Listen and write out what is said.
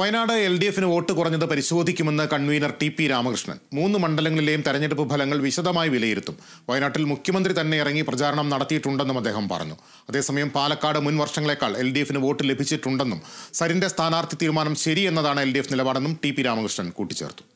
Wayanad L D എഫിന് vote കുറഞ്ഞത് പരിശോധിക്കുമെന്ന് കൺവീനർ ടി പി രാമകൃഷ്ണൻ മൂന്ന് മണ്ഡലങ്ങളിലെയും തെരഞ്ഞെടുപ്പ് ഫലങ്ങൾ വിശദമായി വിലയിരുത്തും വയനാട്ടിൽ മുഖ്യമന്ത്രി തന്നെ ഇറങ്ങി പ്രചാരണം നടത്തിയിട്ടുണ്ടെന്നും അദ്ദേഹം പറഞ്ഞു അതേസമയം പാലക്കാട് മുൻ വർഷങ്ങളെക്കാൾ എൽ ഡി എഫിന് വോട്ട് ലഭിച്ചിട്ടുണ്ടെന്നും സരിന്റെ സ്ഥാനാർത്ഥി തീരുമാനം ശരിയെന്നതാണ് എൽ ഡി എഫ് നിലപാടെന്നും ടി പി രാമകൃഷ്ണൻ കൂട്ടിച്ചേർത്തു